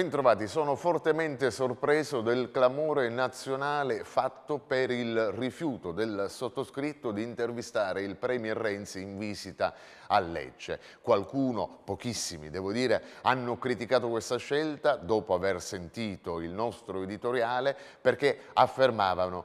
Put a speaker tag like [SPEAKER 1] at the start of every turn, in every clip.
[SPEAKER 1] Bentrovati, sono fortemente sorpreso del clamore nazionale fatto per il rifiuto del sottoscritto di intervistare il Premier Renzi in visita a Lecce. Qualcuno, pochissimi devo dire, hanno criticato questa scelta dopo aver sentito il nostro editoriale perché affermavano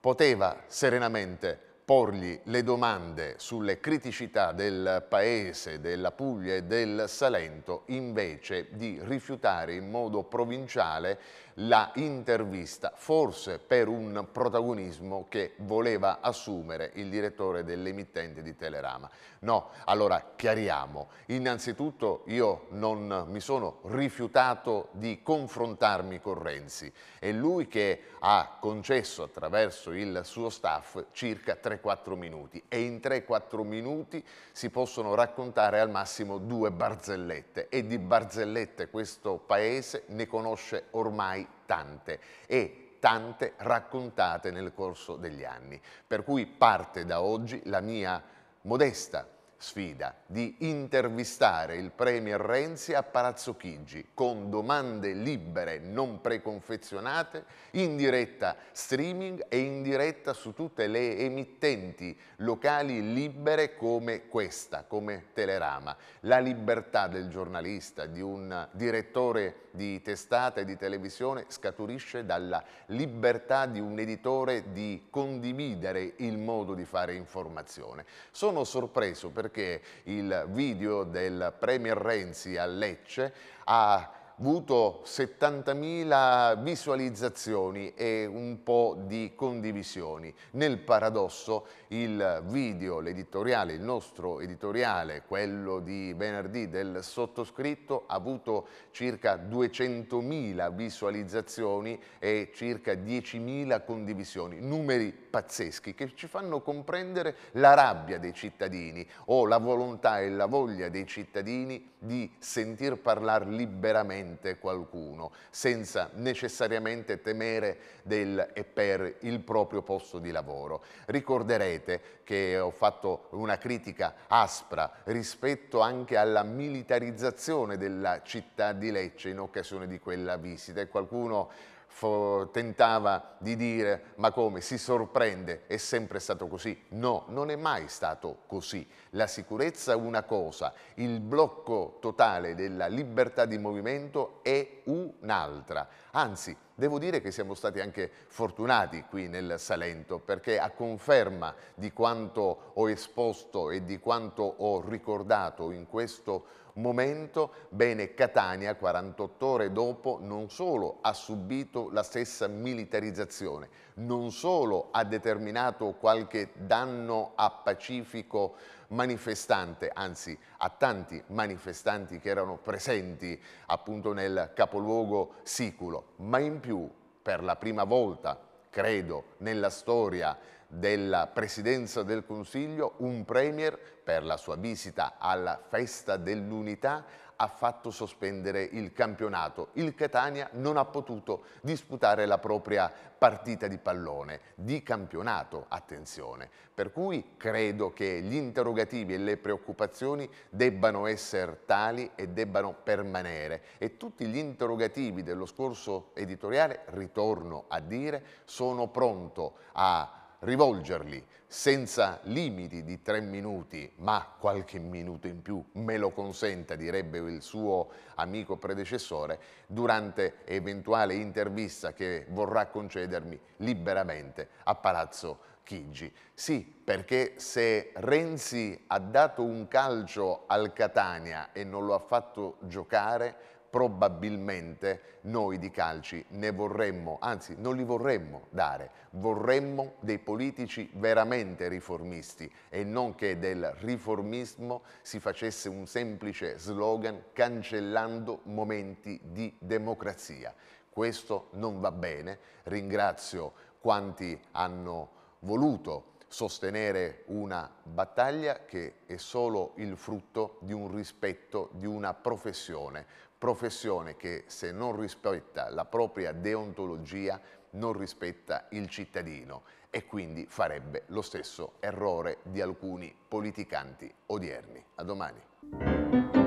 [SPEAKER 1] poteva serenamente porgli le domande sulle criticità del Paese, della Puglia e del Salento invece di rifiutare in modo provinciale la intervista, forse per un protagonismo che voleva assumere il direttore dell'emittente di Telerama. No, allora chiariamo. Innanzitutto io non mi sono rifiutato di confrontarmi con Renzi. È lui che ha concesso attraverso il suo staff circa 3-4 minuti e in 3-4 minuti si possono raccontare al massimo due barzellette e di barzellette questo paese ne conosce ormai ormai tante e tante raccontate nel corso degli anni. Per cui parte da oggi la mia modesta sfida di intervistare il Premier Renzi a Palazzo Chigi con domande libere, non preconfezionate, in diretta streaming e in diretta su tutte le emittenti locali libere come questa, come Telerama. La libertà del giornalista, di un direttore di testata e di televisione scaturisce dalla libertà di un editore di condividere il modo di fare informazione. Sono sorpreso perché perché il video del Premier Renzi a Lecce ha avuto 70.000 visualizzazioni e un po' di condivisioni. Nel paradosso il video, l'editoriale, il nostro editoriale, quello di venerdì del sottoscritto, ha avuto circa 200.000 visualizzazioni e circa 10.000 condivisioni, numeri pazzeschi che ci fanno comprendere la rabbia dei cittadini o la volontà e la voglia dei cittadini di sentir parlare liberamente veramente qualcuno, senza necessariamente temere del e per il proprio posto di lavoro. Ricorderete che ho fatto una critica aspra rispetto anche alla militarizzazione della città di Lecce in occasione di quella visita e qualcuno tentava di dire ma come si sorprende, è sempre stato così. No, non è mai stato così. La sicurezza è una cosa, il blocco totale della libertà di movimento è un'altra. Anzi, devo dire che siamo stati anche fortunati qui nel Salento perché a conferma di quanto ho esposto e di quanto ho ricordato in questo momento, bene Catania 48 ore dopo non solo ha subito la stessa militarizzazione, non solo ha determinato qualche danno a pacifico manifestante, anzi a tanti manifestanti che erano presenti appunto nel capo capoluogo siculo, ma in più, per la prima volta, credo, nella storia della Presidenza del Consiglio, un Premier per la sua visita alla Festa dell'Unità ha fatto sospendere il campionato. Il Catania non ha potuto disputare la propria partita di pallone, di campionato, attenzione. Per cui credo che gli interrogativi e le preoccupazioni debbano essere tali e debbano permanere. E tutti gli interrogativi dello scorso editoriale, ritorno a dire, sono pronto a rivolgerli senza limiti di tre minuti, ma qualche minuto in più me lo consenta, direbbe il suo amico predecessore, durante eventuale intervista che vorrà concedermi liberamente a Palazzo Chigi. Sì, perché se Renzi ha dato un calcio al Catania e non lo ha fatto giocare, probabilmente noi di calci ne vorremmo, anzi non li vorremmo dare, vorremmo dei politici veramente riformisti e non che del riformismo si facesse un semplice slogan cancellando momenti di democrazia. Questo non va bene, ringrazio quanti hanno voluto sostenere una battaglia che è solo il frutto di un rispetto di una professione professione che se non rispetta la propria deontologia non rispetta il cittadino e quindi farebbe lo stesso errore di alcuni politicanti odierni. A domani.